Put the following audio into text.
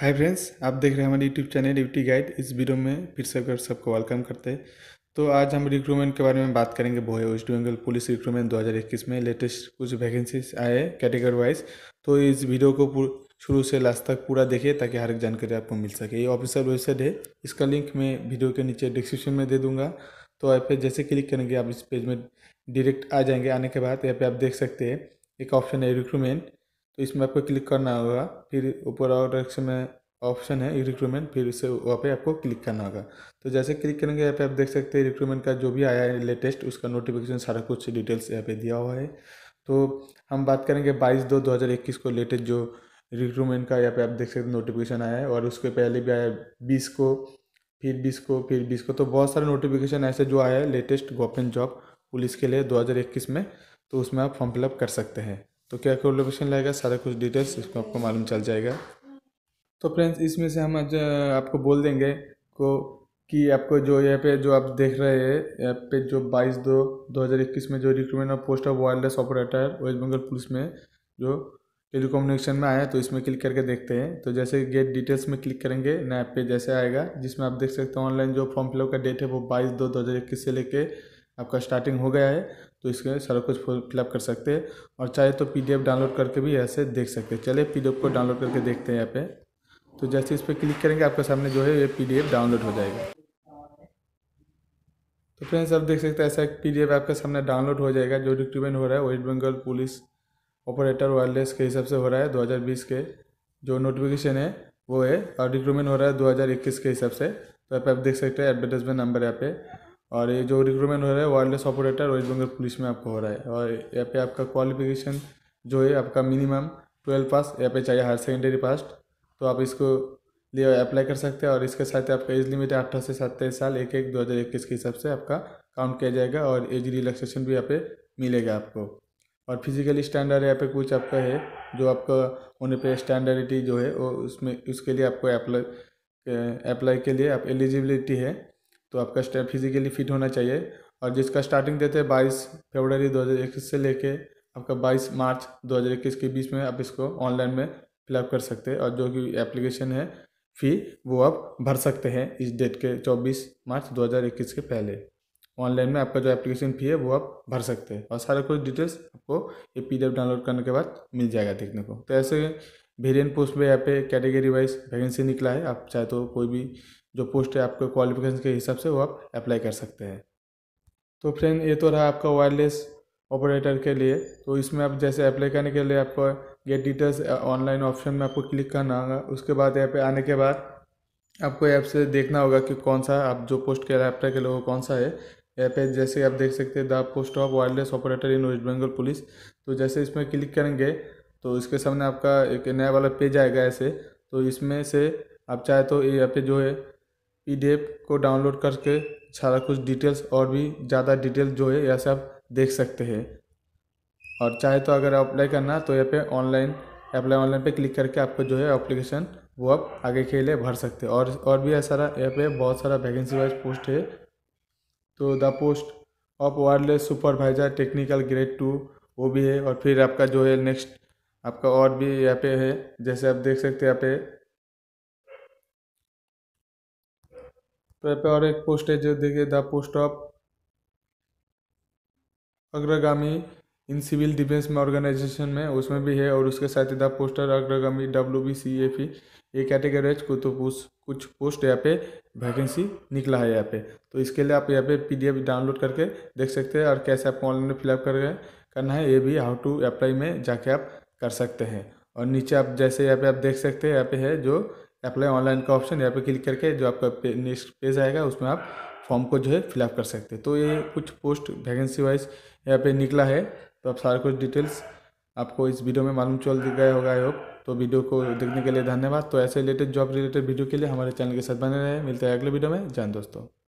hi friends आप देख रहे हैं हमारे यूट्यूब चैनल ड्यूटी गाइड इस वीडियो में फिर से अगर सबको वेलकम करते हैं तो आज हम रिक्रूटमेंट के बारे में बात करेंगे बोहे वेस्ट बंगल पुलिस रिक्रूटमेंट 2021 में लेटेस्ट कुछ वैकेंसीज आए कैटेगरी वाइज तो इस वीडियो को शुरू से लास्ट तक पूरा देखिए ताकि हर एक जानकारी आपको मिल सके ये ऑफिसियल वेबसाइट है इसका लिंक मैं वीडियो के नीचे डिस्क्रिप्शन में दे दूँगा तो ऐप पर जैसे क्लिक करेंगे आप इस पेज में डिरेक्ट आ जाएंगे आने के बाद यहाँ पर आप देख सकते हैं एक ऑप्शन है रिक्रूटमेंट तो इसमें आपको क्लिक करना होगा फिर ऊपर और डायरेक्शन में ऑप्शन है रिक्रूटमेंट फिर उससे वहाँ पे आपको क्लिक करना होगा तो जैसे क्लिक करेंगे यहाँ पे आप देख सकते हैं रिक्रूटमेंट का जो भी आया है लेटेस्ट उसका नोटिफिकेशन सारा कुछ डिटेल्स यहाँ पे दिया हुआ है तो हम बात करेंगे बाईस दो दो हज़ार इक्कीस को लेटेस्ट जो रिक्रूटमेंट का यहाँ पे आप देख सकते हैं नोटिफिकेशन आया है और उसके पहले भी आया बीस को फिर बीस को फिर बीस को तो बहुत सारे नोटिफिकेशन ऐसे जो आया है लेटेस्ट गवर्नमेंट जॉब पुलिस के लिए दो में तो उसमें आप फॉर्म फिलअप कर सकते हैं तो क्या क्या लोकेशन लगेगा सारा कुछ डिटेल्स इसमें आपको मालूम चल जाएगा तो फ्रेंड्स इसमें से हम आज आपको बोल देंगे को कि आपको जो यहाँ पे जो आप देख रहे हैं यहाँ पे जो 22 दो 2021 में जो recruitment of post of wireless operator West Bengal police में जो टेलीकोम्युनिकेशन में आया तो इसमें क्लिक करके देखते हैं तो जैसे गेट डिटेल्स में क्लिक करेंगे नया पेज जैसे आएगा जिसमें आप देख सकते हैं ऑनलाइन जो फॉर्म फिलअप का डेट है वो बाईस दो दो हज़ार इक्कीस से लेके आपका स्टार्टिंग हो गया है तो इसके सारा कुछ फिलअप कर सकते हैं और चाहे तो पी डाउनलोड करके भी ऐसे देख सकते हैं चले पी को डाउनलोड करके देखते हैं यहाँ पे तो जैसे इस पर क्लिक करेंगे आपके सामने जो है ये पी डाउनलोड हो जाएगा तो फ्रेंड्स आप देख सकते हैं ऐसा एक पी आपके सामने डाउनलोड हो जाएगा जो रिक्रूटमेंट हो रहा है West Bengal police operator wireless के हिसाब से हो रहा है 2020 के जो नोटिफिकेशन है वो है और रिक्रूटमेंट हो रहा है 2021 के हिसाब से तो आप देख सकते हैं एडवर्टाइजमेंट नंबर यहाँ पे और ये जो रिक्रूटमेंट हो रहा है wireless operator West Bengal police में आपको हो रहा है और यहाँ पे आपका क्वालिफिकेशन जो है आपका मिनिमम ट्वेल्व पास यहाँ पे चाहिए हायर सेकेंडरी पास तो आप इसको लिए अप्लाई कर सकते हैं और इसके साथ आपका एज लिमिट अठारह से सत्ताईस साल एक एक दो हज़ार इक्कीस के हिसाब से आपका काउंट किया जाएगा और एज रिलैक्सेशन भी यहाँ पे मिलेगा आपको और फिजिकली स्टैंडर्ड यहाँ पे कुछ आपका है जो आपका होने पर स्टैंडर्डिटी जो है वो उसमें उसके लिए आपको अप्लाई अप्लाई के लिए आप एलिजिबिलिटी है तो आपका स्टेप फिजिकली फिट होना चाहिए और जिसका स्टार्टिंग देते हैं बाईस फरवरी 2021 से लेके आपका 22 मार्च 2021 के बीच में आप इसको ऑनलाइन में फिलअप कर सकते हैं और जो कि एप्लीकेशन है फ़ी वो आप भर सकते हैं इस डेट के 24 मार्च 2021 के पहले ऑनलाइन में आपका जो एप्लीकेशन फ़ी है वो आप भर सकते हैं और सारा कुछ डिटेल्स आपको ये पी डाउनलोड करने के बाद मिल जाएगा देखने को तो ऐसे वेरियंट पोस्ट में यहाँ पे कैटेगरी वाइज वैकेंसी निकला है आप चाहे तो कोई भी जो पोस्ट है आपके क्वालिफिकेशन के हिसाब से वो आप अप्लाई कर सकते हैं तो फ्रेंड ये तो रहा आपका वायरलेस ऑपरेटर के लिए तो इसमें आप जैसे अप्लाई करने के लिए आपको गेट डिटेल्स ऑनलाइन ऑप्शन में आपको क्लिक करना होगा उसके बाद यहाँ पे आने के बाद आपको ऐप से देखना होगा कि कौन सा आप जो पोस्ट के अप्लाई के लिए वो कौन सा है यहाँ पे जैसे आप देख सकते हैं the post of wireless operator in West Bengal police तो जैसे इसमें क्लिक करेंगे तो इसके सामने आपका एक नया वाला पेज आएगा ऐसे तो इसमें से आप चाहे तो यहाँ पे जो है पीडीएफ को डाउनलोड करके सारा कुछ डिटेल्स और भी ज़्यादा डिटेल जो है यह सब देख सकते हैं और चाहे तो अगर अप्लाई करना तो यहाँ पे ऑनलाइन अप्लाई ऑनलाइन पे क्लिक करके आपको जो है अप्लीकेशन वो आप आगे के लिए भर सकते हैं और और भी सारा यहाँ पे बहुत सारा वैकेंसी वाइज पोस्ट है तो the post of wireless supervisor technical grade two वो भी है और फिर आपका जो है नेक्स्ट आपका और भी यहाँ पे है जैसे आप देख सकते हैं यहाँ पे तो यहाँ पे और एक पोस्ट है जो देखिए द पोस्ट ऑफ अग्रगामी इन सिविल डिफेंस में ऑर्गेनाइजेशन में उसमें भी है और उसके साथ ही द पोस्टर अग्रगामी W B C F E ये कैटेगरी को तो कुछ पोस्ट यहाँ पे वैकेंसी निकला है यहाँ पे तो इसके लिए आप यहाँ पे एफ डाउनलोड करके देख सकते हैं और कैसे आपको ऑनलाइन फिलअप कर करना है ये भी हाउ टू अप्लाई में जाके आप कर सकते हैं और नीचे आप जैसे यहाँ पे आप देख सकते हैं यहाँ पे है जो अप्लाई ऑनलाइन का ऑप्शन यहाँ पे क्लिक करके जो आपका पे, नेक्स्ट पेज आएगा उसमें आप फॉर्म को जो है फिलअप कर सकते हैं तो ये कुछ पोस्ट वैकेंसी वाइज यहाँ पे निकला है तो आप सारा कुछ डिटेल्स आपको इस वीडियो में मालूम चल गया होगा आई होप तो वीडियो को देखने के लिए धन्यवाद तो ऐसे रिलेटेड जॉब रिलेटेड वीडियो के लिए हमारे चैनल के साथ बने रहे मिलते हैं अगले वीडियो में जान दोस्तों